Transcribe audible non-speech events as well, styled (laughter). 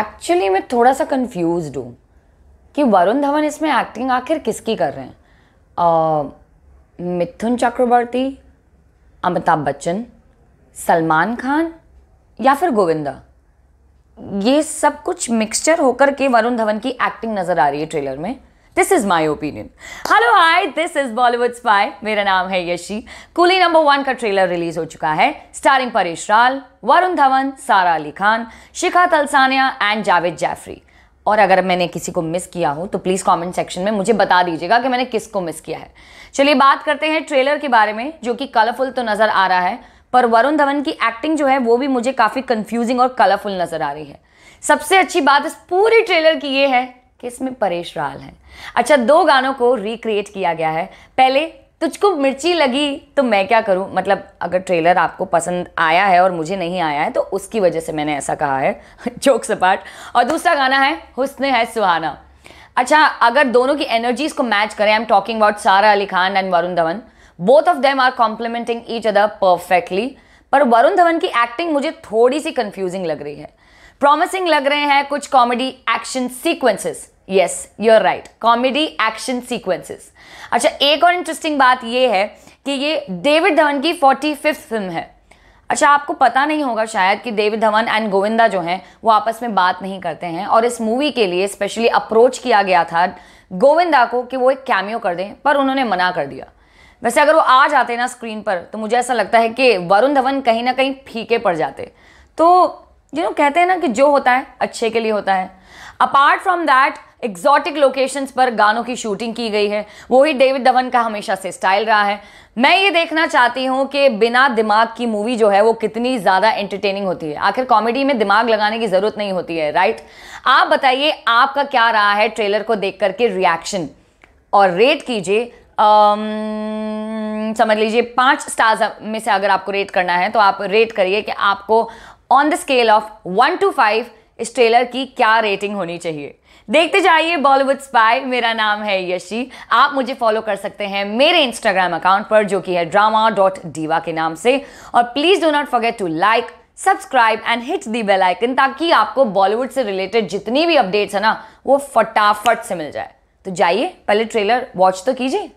actually मैं थोड़ा सा कन्फ्यूज़ हूँ कि वरुण धवन इसमें एक्टिंग आखिर किसकी कर रहे हैं uh, मिथुन चक्रवर्ती अमिताभ बच्चन सलमान खान या फिर गोविंदा ये सब कुछ मिक्सचर होकर के वरुण धवन की एक्टिंग नज़र आ रही है ट्रेलर में this is my opinion hello hi this is Bollywood spy मेरा नाम है यशी कुली नंबर वन का ट्रेलर रिलीज हो चुका है स्टारिंग परेश राल वरुण धवन सारा अली खान शिखा तलसानिया एंड जावेद जैफरी और अगर मैंने किसी को मिस किया हो तो प्लीज़ कमेंट सेक्शन में मुझे बता दीजिएगा कि मैंने किसको मिस किया है चलिए बात करते हैं ट्रेलर के बारे में जो कि कलरफुल तो नज़र आ रहा है पर वरुण धवन की एक्टिंग जो है वो भी मुझे काफ़ी कंफ्यूजिंग और कलरफुल नज़र आ रही है सबसे अच्छी बात इस पूरे ट्रेलर की ये है कि इसमें परेश राल है अच्छा दो गानों को रिक्रिएट किया गया है पहले तुझको मिर्ची लगी तो मैं क्या करूं मतलब अगर ट्रेलर आपको पसंद आया है और मुझे नहीं आया है तो उसकी वजह से मैंने ऐसा कहा है चौक (laughs) सपाट और दूसरा गाना है हुस्न है सुहाना अच्छा अगर दोनों की एनर्जीज को मैच करें I am talking about Sara Ali Khan and Varun Dhawan both of them are complementing each other perfectly पर वरुण धवन की एक्टिंग मुझे थोड़ी सी कंफ्यूजिंग लग रही है प्रॉमिसिंग लग रहे हैं कुछ comedy action sequences yes you are right comedy action sequences अच्छा एक और इंटरेस्टिंग बात यह है कि ये डेविड धवन की फोर्टी फिफ्थ फिल्म है अच्छा आपको पता नहीं होगा शायद कि डेविड धवन एंड गोविंदा जो हैं वो आपस में बात नहीं करते हैं और इस मूवी के लिए स्पेशली अप्रोच किया गया था गोविंदा को कि वो एक कैमियो कर दें पर उन्होंने मना कर दिया वैसे अगर वो आ जाते ना स्क्रीन पर तो मुझे ऐसा लगता है कि वरुण धवन कहीं ना कहीं फीके पड़ जाते तो यू नो कहते हैं ना कि जो होता है अच्छे के लिए होता है apart from that exotic locations पर गानों की शूटिंग की गई है वही डेविड धवन का हमेशा से स्टाइल रहा है मैं ये देखना चाहती हूँ कि बिना दिमाग की मूवी जो है वो कितनी ज़्यादा एंटरटेनिंग होती है आखिर कॉमेडी में दिमाग लगाने की ज़रूरत नहीं होती है राइट आप बताइए आपका क्या रहा है ट्रेलर को देख करके रिएक्शन और रेट कीजिए um, हम्म, समझ लीजिए पांच स्टार्स में से अगर आपको रेट करना है तो आप रेट करिए कि आपको on the scale of one to five इस ट्रेलर की क्या रेटिंग होनी चाहिए देखते जाइए बॉलीवुड स्पाई मेरा नाम है यशी आप मुझे फॉलो कर सकते हैं मेरे इंस्टाग्राम अकाउंट पर जो कि है ड्रामा डॉट डीवा के नाम से और please do not forget to like subscribe and hit the bell icon ताकि आपको बॉलीवुड से रिलेटेड जितनी भी अपडेट्स है ना वो फटाफट से मिल जाए तो जाइए पहले ट्रेलर वॉच तो कीजिए